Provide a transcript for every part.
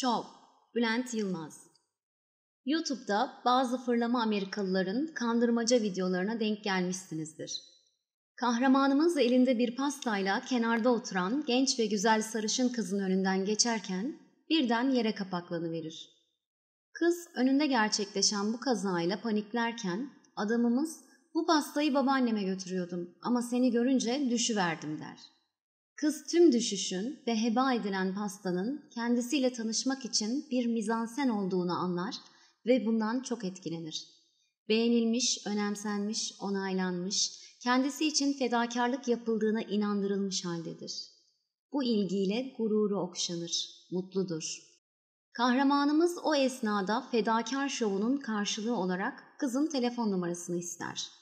Şov, Bülent Yılmaz. YouTube'da bazı fırlama Amerikalıların kandırmaca videolarına denk gelmişsinizdir. Kahramanımız elinde bir pastayla kenarda oturan genç ve güzel sarışın kızın önünden geçerken birden yere kapaklanıverir. Kız önünde gerçekleşen bu kazayla paniklerken adamımız bu pastayı babaanneme götürüyordum ama seni görünce düşüverdim der.'' Kız tüm düşüşün ve heba edilen pastanın kendisiyle tanışmak için bir mizansen olduğunu anlar ve bundan çok etkilenir. Beğenilmiş, önemsenmiş, onaylanmış, kendisi için fedakarlık yapıldığına inandırılmış haldedir. Bu ilgiyle gururu okşanır, mutludur. Kahramanımız o esnada fedakar şovunun karşılığı olarak kızın telefon numarasını ister.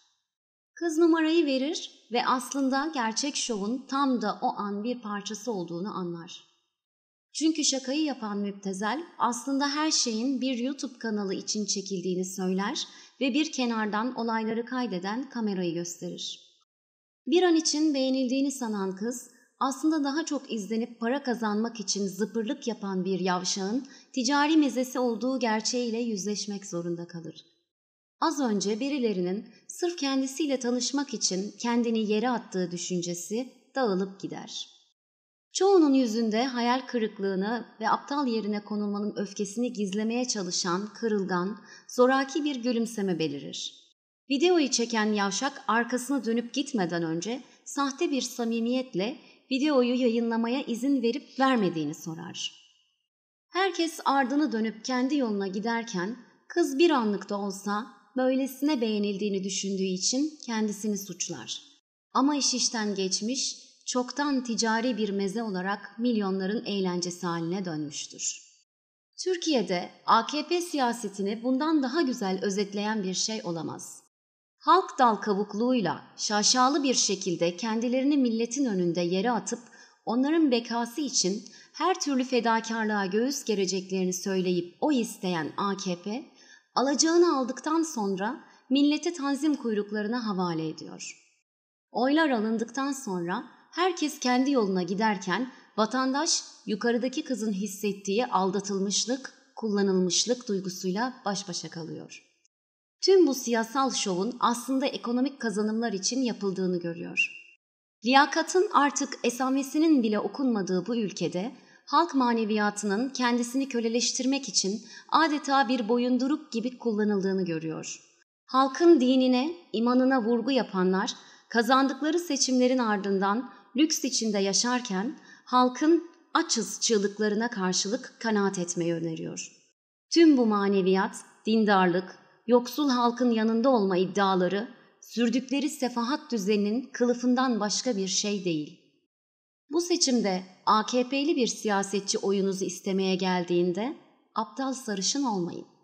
Kız numarayı verir ve aslında gerçek şovun tam da o an bir parçası olduğunu anlar. Çünkü şakayı yapan müptezel aslında her şeyin bir YouTube kanalı için çekildiğini söyler ve bir kenardan olayları kaydeden kamerayı gösterir. Bir an için beğenildiğini sanan kız aslında daha çok izlenip para kazanmak için zıpırlık yapan bir yavşağın ticari mezesi olduğu gerçeğiyle yüzleşmek zorunda kalır. Az önce birilerinin sırf kendisiyle tanışmak için kendini yere attığı düşüncesi dağılıp gider. Çoğunun yüzünde hayal kırıklığını ve aptal yerine konulmanın öfkesini gizlemeye çalışan, kırılgan, zoraki bir gülümseme belirir. Videoyu çeken yavşak arkasını dönüp gitmeden önce sahte bir samimiyetle videoyu yayınlamaya izin verip vermediğini sorar. Herkes ardını dönüp kendi yoluna giderken kız bir anlık da olsa böylesine beğenildiğini düşündüğü için kendisini suçlar. Ama iş işten geçmiş, çoktan ticari bir meze olarak milyonların eğlencesi haline dönmüştür. Türkiye'de AKP siyasetini bundan daha güzel özetleyen bir şey olamaz. Halk dal kavukluğuyla şaşalı bir şekilde kendilerini milletin önünde yere atıp onların bekası için her türlü fedakarlığa göğüs gereceklerini söyleyip o isteyen AKP, alacağını aldıktan sonra millete tanzim kuyruklarına havale ediyor. Oylar alındıktan sonra herkes kendi yoluna giderken vatandaş yukarıdaki kızın hissettiği aldatılmışlık, kullanılmışlık duygusuyla baş başa kalıyor. Tüm bu siyasal şovun aslında ekonomik kazanımlar için yapıldığını görüyor. Liyakatın artık esamesinin bile okunmadığı bu ülkede halk maneviyatının kendisini köleleştirmek için adeta bir boyunduruk gibi kullanıldığını görüyor. Halkın dinine, imanına vurgu yapanlar kazandıkları seçimlerin ardından lüks içinde yaşarken halkın açız çığlıklarına karşılık kanaat etmeyi öneriyor. Tüm bu maneviyat, dindarlık, yoksul halkın yanında olma iddiaları sürdükleri sefahat düzeninin kılıfından başka bir şey değil. Bu seçimde AKP'li bir siyasetçi oyunuzu istemeye geldiğinde aptal sarışın olmayın.